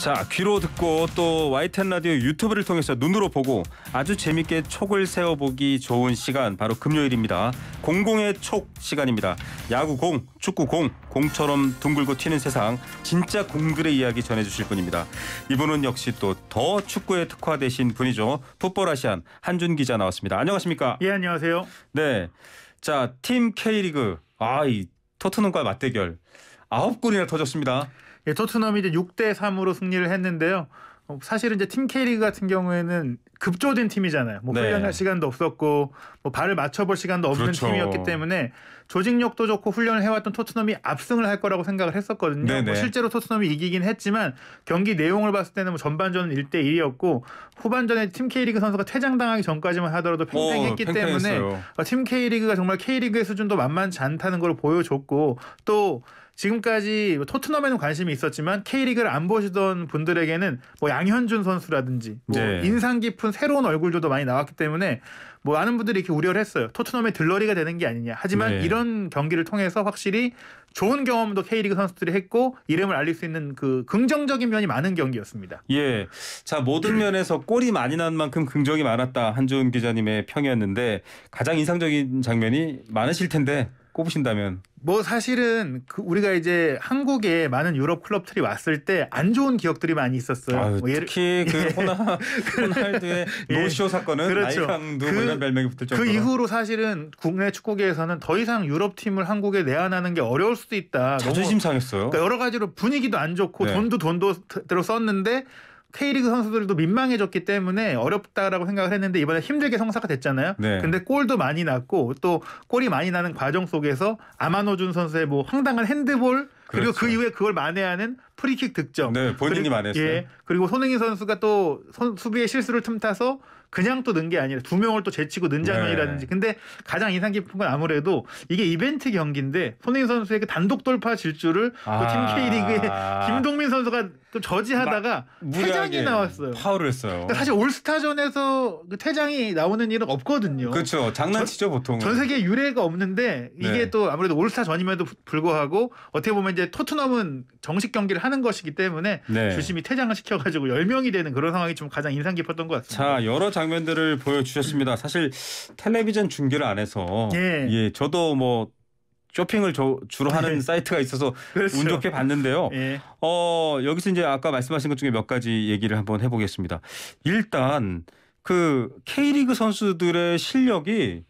자 귀로 듣고 또와이 n 라디오 유튜브를 통해서 눈으로 보고 아주 재밌게 촉을 세워보기 좋은 시간 바로 금요일입니다. 공공의 촉 시간입니다. 야구 공, 축구 공, 공처럼 둥글고 튀는 세상 진짜 공들의 이야기 전해주실 분입니다. 이분은 역시 또 더 축구에 특화되신 분이죠. 풋볼 아시안 한준 기자 나왔습니다. 안녕하십니까? 예 안녕하세요. 네, 자팀 K리그 아이 토트넘과 맞대결. 아홉 골이나 터졌습니다. 예, 토트넘이 이제 6대 3으로 승리를 했는데요. 어, 사실은 이제 팀 K리그 같은 경우에는 급조된 팀이잖아요. 뭐 네. 훈련할 시간도 없었고 뭐 발을 맞춰볼 시간도 없는 그렇죠. 팀이었기 때문에 조직력도 좋고 훈련을 해왔던 토트넘이 압승을 할 거라고 생각을 했었거든요. 네, 뭐 네. 실제로 토트넘이 이기긴 했지만 경기 내용을 봤을 때는 뭐 전반전은 1대 1이었고 후반전에 팀 K리그 선수가 퇴장당하기 전까지만 하더라도 어, 팽팽했기 오, 때문에 팽팽했팀 어, K리그가 정말 K리그의 수준도 만만치 않다는 걸 보여줬고 또 지금까지 뭐 토트넘에는 관심이 있었지만 K리그를 안 보시던 분들에게는 뭐 양현준 선수라든지 뭐 네. 인상 깊은 새로운 얼굴들도 많이 나왔기 때문에 뭐 많은 분들이 이렇게 우려를 했어요. 토트넘의 들러리가 되는 게 아니냐. 하지만 네. 이런 경기를 통해서 확실히 좋은 경험도 K리그 선수들이 했고 이름을 알릴 수 있는 그 긍정적인 면이 많은 경기였습니다. 예. 자, 모든 면에서 골이 많이 난 만큼 긍정이 많았다. 한준 기자님의 평이었는데 가장 인상적인 장면이 많으실 텐데 꼽으신다면 뭐 사실은 그 우리가 이제 한국에 많은 유럽 클럽들이 왔을 때 안 좋은 기억들이 많이 있었어요. 아유, 뭐 예를, 그 예. 호나 호날두의 예. 노쇼 사건은 그렇죠. 아이강도 그, 별명이 붙을 그 정도그 이후로 사실은 국내 축구계에서는 더 이상 유럽 팀을 한국에 내한하는 게 어려울 수도 있다. 자존심 상했어요. 그러니까 여러 가지로 분위기도 안 좋고 네. 돈도 돈도 대로 썼는데 K리그 선수들도 민망해졌기 때문에 어렵다라고 생각을 했는데 이번에 힘들게 성사가 됐잖아요. 네. 근데 골도 많이 났고 또 골이 많이 나는 과정 속에서 아마노준 선수의 뭐 황당한 핸드볼 그리고 그 그렇죠. 그 이후에 그걸 만회하는 프리킥 득점. 네, 본인이 그리고, 만했어요. 예, 그리고 손흥민 선수가 또 선, 수비의 실수를 틈타서 그냥 또는게 아니라 두 명을 또 제치고 는 장면이라든지. 네. 근데 가장 인상 깊은 건 아무래도 이게 이벤트 경기인데 손흥민 선수의 그 단독 돌파 질주를 아~ 팀 K리그의 김동민 선수가 좀 저지하다가 퇴장이 나왔어요. 파울을 했어요. 그러니까 사실 올스타전에서 그 퇴장이 나오는 일은 없거든요. 그렇죠. 장난치죠 보통. 전 세계 유례가 없는데 이게 네. 또 아무래도 올스타전임에도 불구하고 어떻게 보면 이제 토트넘은 정식 경기를 하는 것이기 때문에 네. 주심이 퇴장을 시켜가지고 10명이 되는 그런 상황이 좀 가장 인상 깊었던 것 같습니다. 자 여러 장면들을 보여주셨습니다. 사실 텔레비전 중계를 안 해서 예, 예 저도 뭐 쇼핑을 저, 주로 하는 네. 사이트가 있어서 그렇죠. 운 좋게 봤는데요. 네. 어, 여기서 이제 아까 말씀하신 것 중에 몇 가지 얘기를 한번 해보겠습니다. 일단 그 K리그 선수들의 실력이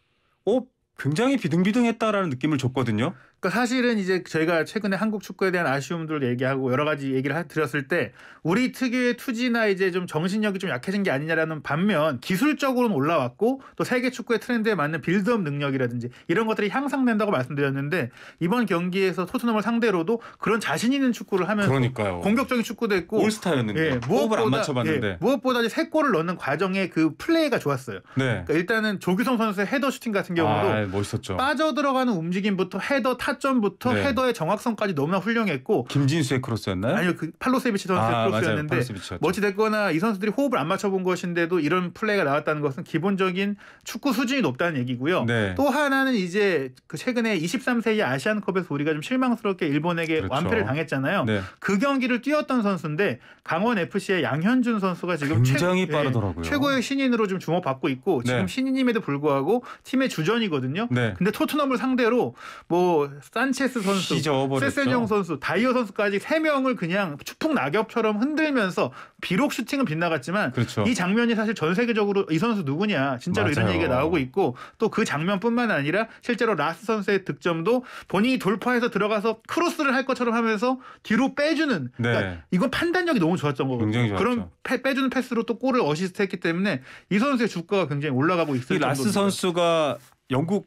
어, 굉장히 비등비등했다라는 느낌을 줬거든요. 그러니까 사실은 이제 저희가 최근에 한국 축구에 대한 아쉬움들 얘기하고 여러 가지 얘기를 드렸을 때 우리 특유의 투지나 이제 좀 정신력이 좀 약해진 게 아니냐라는 반면 기술적으로는 올라왔고 또 세계 축구의 트렌드에 맞는 빌드업 능력이라든지 이런 것들이 향상된다고 말씀드렸는데 이번 경기에서 토트넘을 상대로도 그런 자신 있는 축구를 하면서 그러니까요. 공격적인 축구도 했고 올스타였는데 예, 무엇보다 안 맞춰봤는데 예, 무엇보다 세 골을 넣는 과정에그 플레이가 좋았어요. 네. 그러니까 일단은 조규성 선수의 헤더 슈팅 같은 경우도 아, 멋있었죠. 빠져 들어가는 움직임부터 헤더 타 타점부터 네. 헤더의 정확성까지 너무나 훌륭했고 김진수의 크로스였나요? 아니요. 그 팔로세비치 선수의 아, 크로스였는데 멋지 됐거나 이 선수들이 호흡을 안 맞춰본 것인데도 이런 플레이가 나왔다는 것은 기본적인 축구 수준이 높다는 얘기고요. 네. 또 하나는 이제 그 최근에 23세기 아시안컵에서 우리가 좀 실망스럽게 일본에게 그렇죠. 완패를 당했잖아요. 네. 그 경기를 뛰었던 선수인데 강원 FC의 양현준 선수가 지금 굉장히 최, 예, 빠르더라고요. 예, 최고의 신인으로 좀 주목받고 있고 지금 네. 신인임에도 불구하고 팀의 주전이거든요. 네. 근데 토트넘을 상대로 뭐 산체스 선수, 세세뇽 선수, 다이어 선수까지 세 명을 그냥 추풍 낙엽처럼 흔들면서 비록 슈팅은 빗나갔지만 그렇죠. 이 장면이 사실 전 세계적으로 이 선수 누구냐 진짜로 맞아요. 이런 얘기가 나오고 있고 또 그 장면뿐만 아니라 실제로 라스 선수의 득점도 본인이 돌파해서 들어가서 크로스를 할 것처럼 하면서 뒤로 빼주는 네. 그러니까 이건 판단력이 너무 좋았던 거거든요. 그런 빼주는 패스로 또 골을 어시스트했기 때문에 이 선수의 주가가 굉장히 올라가고 있을 정도입니다. 선수가 영국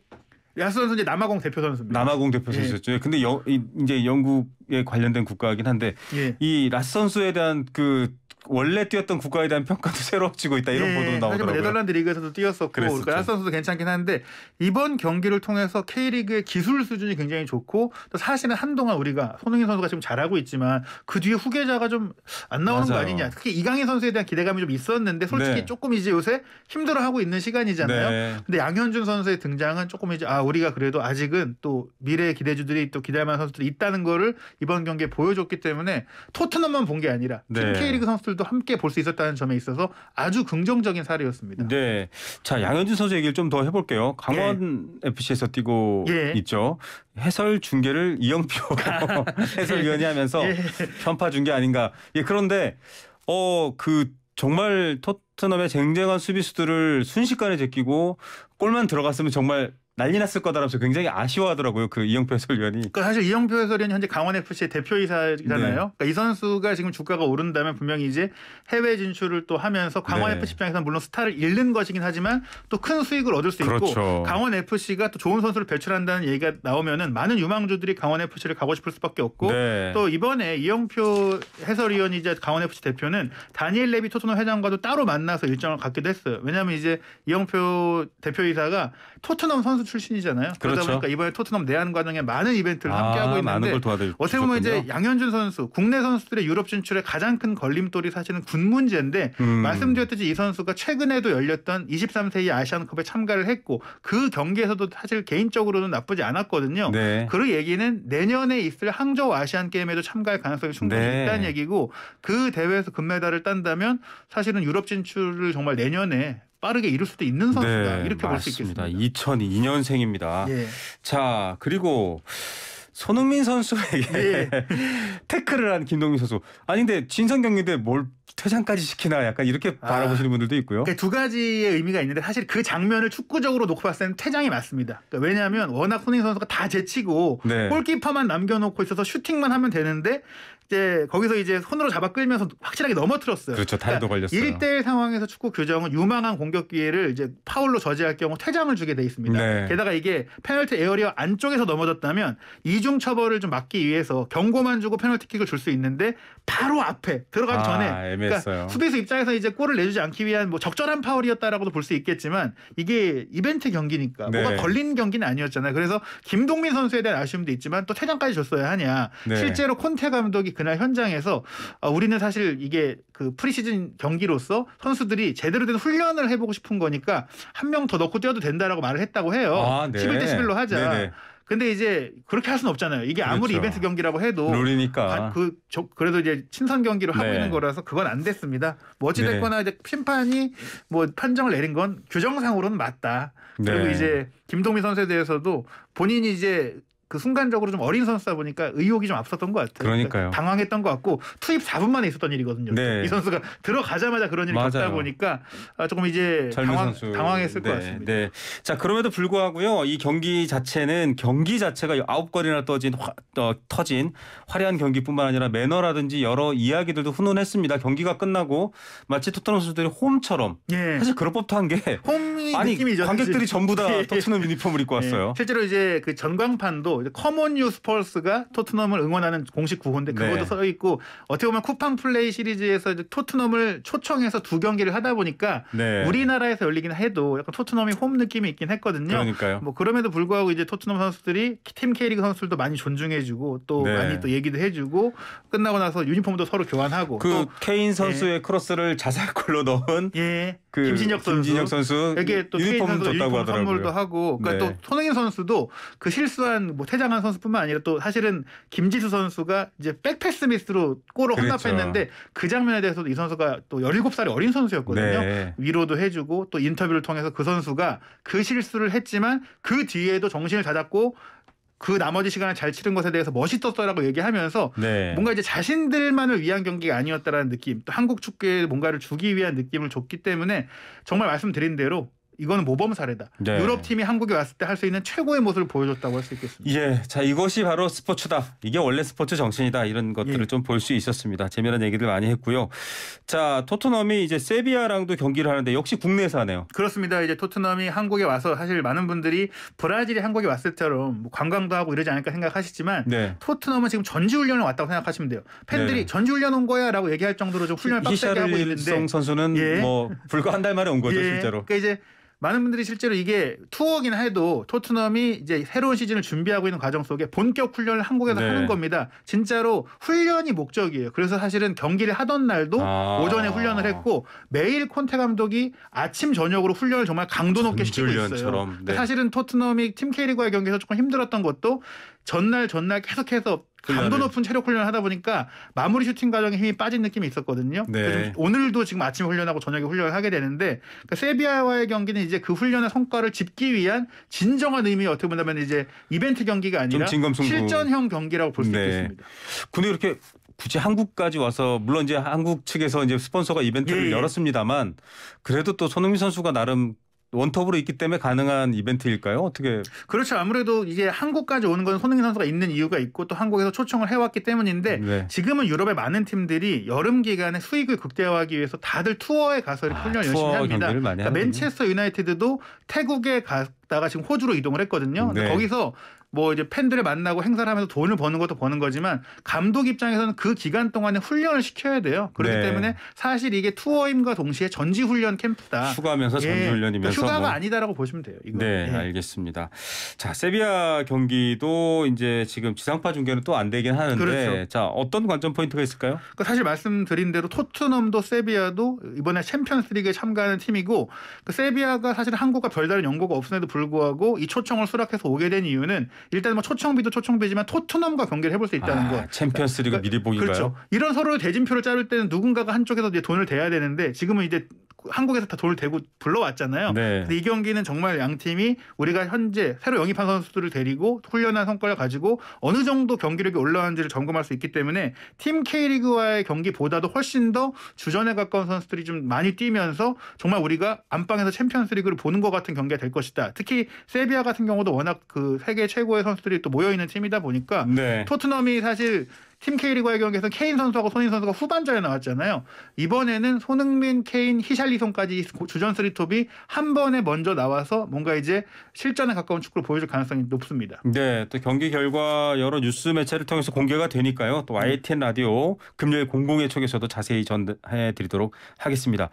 야스 선수 이제 남아공 대표 선수입니다. 남아공 대표 예. 선수였죠. 예, 근데 여, 이제 영국에 관련된 국가이긴 한데 예. 이 라스 선수에 대한 그 원래 뛰었던 국가에 대한 평가도 새로워지고 있다 이런 네, 보도도 나오더라고요. 네덜란드 리그에서도 뛰었었고 그러니까 선수도 괜찮긴 한데 이번 경기를 통해서 K리그의 기술 수준이 굉장히 좋고 또 사실은 한동안 우리가 손흥민 선수가 지금 잘하고 있지만 그 뒤에 후계자가 좀 안 나오는 맞아요. 거 아니냐. 특히 이강인 선수에 대한 기대감이 좀 있었는데 솔직히 네. 조금 이제 요새 힘들어하고 있는 시간이잖아요. 네. 근데 양현준 선수의 등장은 조금 이제 아 우리가 그래도 아직은 또 미래의 기대주들이 또 기대할 만한 선수들이 있다는 거를 이번 경기에 보여줬기 때문에 토트넘만 본 게 아니라 네. 팀 K리그 선수들 선수들도 함께 볼 수 있었다는 점에 있어서 아주 긍정적인 사례였습니다. 네. 자, 양현준 선수 얘기를 좀 더 해볼게요. 강원 예. 네. FC에서 뛰고 예. 있죠. 해설 중계를 이영표 해설위원이 하면서 예. 편파 중계 아닌가. 예, 그런데 어, 그 정말 토트넘의 쟁쟁한 수비수들을 순식간에 제끼고 골만 들어갔으면 정말 난리 났을 거다라면서 굉장히 아쉬워하더라고요. 그 이영표 해설위원이. 그러니까 사실 이영표 해설위원이 현재 강원 FC의 대표이사잖아요. 네. 그러니까 이 선수가 지금 주가가 오른다면 분명히 이제 해외 진출을 또 하면서 강원 네. FC 입장에서는 물론 스타를 잃는 것이긴 하지만 또 큰 수익을 얻을 수 그렇죠. 있고 강원 FC가 또 좋은 선수를 배출한다는 얘기가 나오면은 많은 유망주들이 강원 FC를 가고 싶을 수밖에 없고 네. 또 이번에 이영표 해설위원이자 강원 FC 대표는 다니엘 레비 토트넘 회장과도 따로 만나서 일정을 갖기도 했어요. 왜냐하면 이제 이영표 대표이사가 토트넘 선수 선수 그 출신이잖아요. 그러다 그렇죠. 보니까 이번에 토트넘 내한 과정에 많은 이벤트를 아, 함께 하고 있는데 어떻게 보면 이제 양현준 선수 국내 선수들의 유럽 진출에 가장 큰 걸림돌이 사실은 군 문제인데 음. 말씀드렸듯이 이 선수가 최근에도 열렸던 23세 이 아시안컵에 참가를 했고 그 경기에서도 사실 개인적으로는 나쁘지 않았거든요. 네. 그 얘기는 내년에 있을 항저우 아시안 게임에도 참가할 가능성이 충분히 네. 있다는 얘기고 그 대회에서 금메달을 딴다면 사실은 유럽 진출을 정말 내년에 빠르게 이룰 수도 있는 선수다 네, 이렇게 볼 수 있겠습니다. 2002년생입니다. 예. 자 그리고 손흥민 선수에게 예. 태클을 한 김동민 선수. 아닌데 진선 경기인데 뭘 퇴장까지 시키나 약간 이렇게 아, 바라보시는 분들도 있고요. 그두 그러니까 가지의 의미가 있는데 사실 그 장면을 축구적으로 놓고 봤을 때는 퇴장이 맞습니다. 그러니까 왜냐하면 워낙 손흥민 선수가 다 제치고 네. 골키퍼만 남겨놓고 있어서 슈팅만 하면 되는데 이제 거기서 이제 손으로 잡아 끌면서 확실하게 넘어뜨렸어요. 그렇죠. 다리도 그러니까 걸렸어요. 1대1 상황에서 축구 규정은 유망한 공격 기회를 이제 파울로 저지할 경우 퇴장을 주게 돼 있습니다. 네. 게다가 이게 페널티 에어리어 안쪽에서 넘어졌다면 이중 처벌을 좀 막기 위해서 경고만 주고 페널티킥을 줄 수 있는데 바로 앞에 들어가기 아, 전에 그러니까 수비수 입장에서 이제 골을 내주지 않기 위한 뭐 적절한 파울이었다라고도 볼 수 있겠지만 이게 이벤트 경기니까 네. 뭐가 걸린 경기는 아니었잖아요. 그래서 김동민 선수에 대한 아쉬움도 있지만 또 퇴장까지 줬어야 하냐. 네. 실제로 콘테 감독이 그날 현장에서 어, 우리는 사실 이게 그 프리시즌 경기로서 선수들이 제대로 된 훈련을 해보고 싶은 거니까 한 명 더 넣고 뛰어도 된다라고 말을 했다고 해요. 아, 네. 11대 11로 하자. 네네. 근데 이제 그렇게 할 수는 없잖아요. 이게 아무리 그렇죠. 이벤트 경기라고 해도 룰이니까 그 저, 그래도 이제 친선 경기로 하고 네. 있는 거라서 그건 안 됐습니다. 뭐 어찌 네. 됐거나 네. 이제 심판이 뭐 판정을 내린 건 규정상으로는 맞다. 그리고 네. 이제 김동민 선수에 대해서도 본인이 이제 그 순간적으로 좀 어린 선수다 보니까 의욕이 좀 앞섰던 것 같아요. 그러니까요. 그러니까 당황했던 것 같고 투입 4분 만에 있었던 일이거든요. 네. 이 선수가 들어가자마자 그런 일이 맞다 보니까 아, 조금 이제 당황, 당황했을 네. 것 같습니다. 네. 자 그럼에도 불구하고요 이 경기 자체는 경기 자체가 아홉 걸이나 떠진 어, 터진 화려한 경기뿐만 아니라 매너라든지 여러 이야기들도 훈훈했습니다. 경기가 끝나고 마치 토트넘 선수들이 홈처럼 예. 사실 그럴 법한 게 홈이 아니, 느낌이죠. 관객들이 사실. 전부 다 토트넘 예. 유니폼을 입고 예. 왔어요. 예. 실제로 이제 그 전광판도 이제 커먼 유 스펄스가 토트넘을 응원하는 공식 구호인데 네. 그것도 네. 써 있고 어떻게 보면 쿠팡 플레이 시리즈에서 토트넘을 초청해서 두 경기를 하다 보니까 네. 우리나라에서 열리긴 해도 약간 토트넘이 홈 느낌이 있긴 했거든요. 그러니까요. 뭐 그럼에도 불구하고 이제 토트넘 선수들이 팀케이리그 선수들도 많이 존중해주고 또 네. 많이 또 얘기도 해주고 끝나고 나서 유니폼도 서로 교환하고 그또 케인 선수의 예. 크로스를 자살골로 넣은 예. 그 김진혁 선수, 김진혁 선수 이게 또 유니폼 케인 선수 줬다고 유니폼 하더라고요. 선물도 하고 그러니까 네. 또 손흥민 선수도 그 실수한 뭐 퇴장한 선수뿐만 아니라 또 사실은 김지수 선수가 이제 백패스 미스로 골을 그렇죠. 헌납했는데 그 장면에 대해서도 이 선수가 또 17살의 어린 선수였거든요. 네. 위로도 해주고 또 인터뷰를 통해서 그 선수가 그 실수를 했지만 그 뒤에도 정신을 다잡고 그 나머지 시간을 잘 치른 것에 대해서 멋있었어라고 얘기하면서 네. 뭔가 이제 자신들만을 위한 경기가 아니었다라는 느낌 또 한국 축구에 뭔가를 주기 위한 느낌을 줬기 때문에 정말 말씀드린 대로 이거는 모범 사례다. 네. 유럽 팀이 한국에 왔을 때 할 수 있는 최고의 모습을 보여줬다고 할 수 있겠습니다. 예, 자 이것이 바로 스포츠다. 이게 원래 스포츠 정신이다. 이런 것들을 예. 좀볼 수 있었습니다. 재미난 얘기들 많이 했고요. 자 토트넘이 이제 세비야랑도 경기를 하는데 역시 국내에서 하네요. 그렇습니다. 이제 토트넘이 한국에 와서 사실 많은 분들이 브라질이 한국에 왔을 때처럼 뭐 관광도 하고 이러지 않을까 생각하시지만 네. 토트넘은 지금 전지훈련을 왔다고 생각하시면 돼요. 팬들이 네. 전지훈련 온 거야라고 얘기할 정도로 좀 훈련을 빡세게 하고 있는데 선수는 예. 뭐 불과 한 달 만에 온 거죠 예. 실제로. 그러니까 이제 많은 분들이 실제로 이게 투어긴 해도 토트넘이 이제 새로운 시즌을 준비하고 있는 과정 속에 본격 훈련을 한국에서 네. 하는 겁니다. 진짜로 훈련이 목적이에요. 그래서 사실은 경기를 하던 날도 아~ 오전에 훈련을 했고 매일 콘테 감독이 아침 저녁으로 훈련을 정말 강도 높게 시키고 있어요. 네. 사실은 토트넘이 팀 K리그와의 경기에서 조금 힘들었던 것도 전날 전날 계속해서 강도 높은 체력 훈련을 하다 보니까 마무리 슈팅 과정에 힘이 빠진 느낌이 있었거든요. 네. 오늘도 지금 아침에 훈련하고 저녁에 훈련을 하게 되는데 그러니까 세비야와의 경기는 이제 그 훈련의 성과를 짚기 위한 진정한 의미 어떻게 본다면 이제 이벤트 경기가 아니라 실전형 경기라고 볼수 네. 있겠습니다. 근데 이렇게 굳이 한국까지 와서 물론 이제 한국 측에서 이제 스폰서가 이벤트를 예. 열었습니다만 그래도 또 손흥민 선수가 나름 원톱으로 있기 때문에 가능한 이벤트일까요? 어떻게? 그렇죠. 아무래도 이게 한국까지 오는 건 손흥민 선수가 있는 이유가 있고 또 한국에서 초청을 해왔기 때문인데 네. 지금은 유럽의 많은 팀들이 여름 기간에 수익을 극대화하기 위해서 다들 투어에 가서 아, 훈련 열심히 합니다. 그러니까 맨체스터 유나이티드도 태국에 갔다가 지금 호주로 이동을 했거든요. 네. 거기서 뭐 이제 팬들을 만나고 행사를 하면서 돈을 버는 것도 버는 거지만 감독 입장에서는 그 기간 동안에 훈련을 시켜야 돼요. 그렇기 네. 때문에 사실 이게 투어임과 동시에 전지 훈련 캠프다. 휴가면서 전지 훈련이면서 예. 그러니까 휴가가 뭐. 아니다라고 보시면 돼요. 이건. 네, 예. 알겠습니다. 자, 세비야 경기도 이제 지금 지상파 중계는 또 안 되긴 하는데 그렇죠. 자, 어떤 관점 포인트가 있을까요? 그러니까 사실 말씀드린 대로 토트넘도 세비야도 이번에 챔피언스리그에 참가하는 팀이고 그 세비야가 사실 한국과 별다른 연고가 없음에도 불구하고 이 초청을 수락해서 오게 된 이유는 일단 뭐 초청비도 초청비지만 토트넘과 경기를 해볼 수 있다는 아, 거. 챔피언스리그 미리 보기가요. 그렇죠. 이런 서로 대진표를 짜를 때는 누군가가 한쪽에서 이제 돈을 대야 되는데 지금은 이제 한국에서 다 돌 대고 불러왔잖아요. 네. 근데 이 경기는 정말 양 팀이 우리가 현재 새로 영입한 선수들을 데리고 훈련한 성과를 가지고 어느 정도 경기력이 올라왔는지를 점검할 수 있기 때문에 팀 K리그와의 경기보다도 훨씬 더 주전에 가까운 선수들이 좀 많이 뛰면서 정말 우리가 안방에서 챔피언스리그를 보는 것 같은 경기가 될 것이다. 특히 세비야 같은 경우도 워낙 그 세계 최고의 선수들이 또 모여 있는 팀이다 보니까 네. 토트넘이 사실 팀 K리그의 와 경기에서 는 케인 선수하고 손흥민 선수가 후반전에 나왔잖아요. 이번에는 손흥민, 케인, 히샬리송까지 주전 쓰리톱이 한 번에 먼저 나와서 뭔가 이제 실전에 가까운 축구를 보여줄 가능성이 높습니다. 네, 또 경기 결과 여러 뉴스 매체를 통해서 공개가 되니까요. 또 YTN 음. 라디오 금요일 공공의 쪽에서도 자세히 전해드리도록 하겠습니다.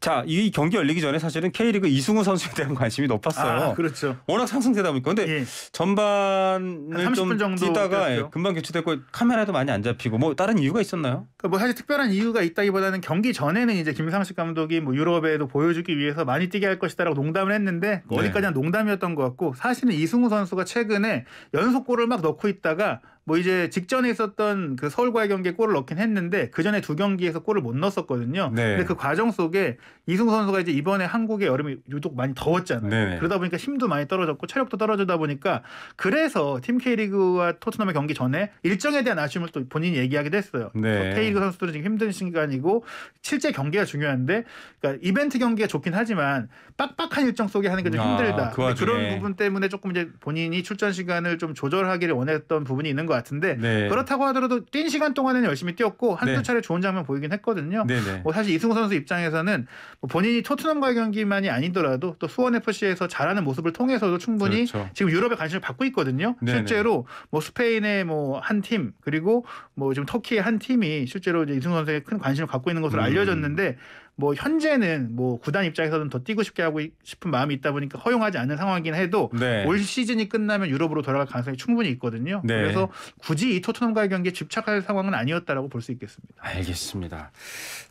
자, 이 경기 열리기 전에 사실은 K리그 이승우 선수에 대한 관심이 높았어요. 아, 그렇죠. 워낙 상승세다 보니까. 근데 예. 전반을 좀 정도 뛰다가 됐죠. 예, 금방 교체됐고 카메라도 많이 안 잡히고 뭐 다른 이유가 있었나요? 그뭐 그러니까 사실 특별한 이유가 있다기보다는 경기 전에는 이제 김상식 감독이 뭐 유럽에도 보여주기 위해서 많이 뛰게 할 것이다라고 농담을 했는데 뭐 네. 어디까지나 농담이었던 것 같고 사실은 이승우 선수가 최근에 연속골을 막 넣고 있다가 뭐 이제 직전에 있었던 그 서울과의 경기에 골을 넣긴 했는데 그 전에 두 경기에서 골을 못 넣었었거든요. 네. 근데 그 과정 속에 이승 선수가 이제 이번에 한국의 여름이 유독 많이 더웠잖아요. 네, 네. 그러다 보니까 힘도 많이 떨어졌고 체력도 떨어지다 보니까 그래서 팀 K리그와 토트넘의 경기 전에 일정에 대한 아쉬움을 또 본인이 얘기하기도 했어요. 네. 어, K리그 선수들은 지금 힘든 시간이고 실제 경기가 중요한데 그러니까 이벤트 경기가 좋긴 하지만 빡빡한 일정 속에 하는 게좀 아, 힘들다. 아, 그 그런 부분 때문에 조금 이제 본인이 출전 시간을 좀 조절하기를 원했던 부분이 있는 것것 같은데 네. 그렇다고 하더라도 뛴 시간 동안에는 열심히 뛰었고 한두 네. 차례 좋은 장면 보이긴 했거든요. 네뭐 네. 사실 이승우 선수 입장에서는 뭐 본인이 토트넘과의 경기만이 아니더라도 또 수원 FC에서 잘하는 모습을 통해서도 충분히 그렇죠. 지금 유럽의 관심을 받고 있거든요. 네 실제로 네. 뭐 스페인의 뭐 한 팀 그리고 뭐 지금 터키의 한 팀이 실제로 이제 이승우 선수에게 큰 관심을 갖고 있는 것으로 음. 알려졌는데 음. 뭐 현재는 뭐 구단 입장에서는 더 뛰고 싶게 하고 싶은 마음이 있다 보니까 허용하지 않는 상황이긴 해도 네. 올 시즌이 끝나면 유럽으로 돌아갈 가능성이 충분히 있거든요. 네. 그래서 굳이 이 토트넘과의 경기에 집착할 상황은 아니었다라고 볼 수 있겠습니다. 알겠습니다.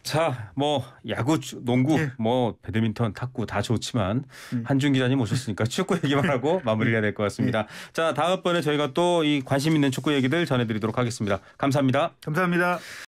자, 뭐 야구, 농구, 네. 뭐 배드민턴, 탁구 다 좋지만 음. 한준 기자님 오셨으니까 축구 얘기만 하고 마무리해야 될 것 같습니다. 예. 자, 다음번에 저희가 또 이 관심 있는 축구 얘기들 전해드리도록 하겠습니다. 감사합니다. 감사합니다.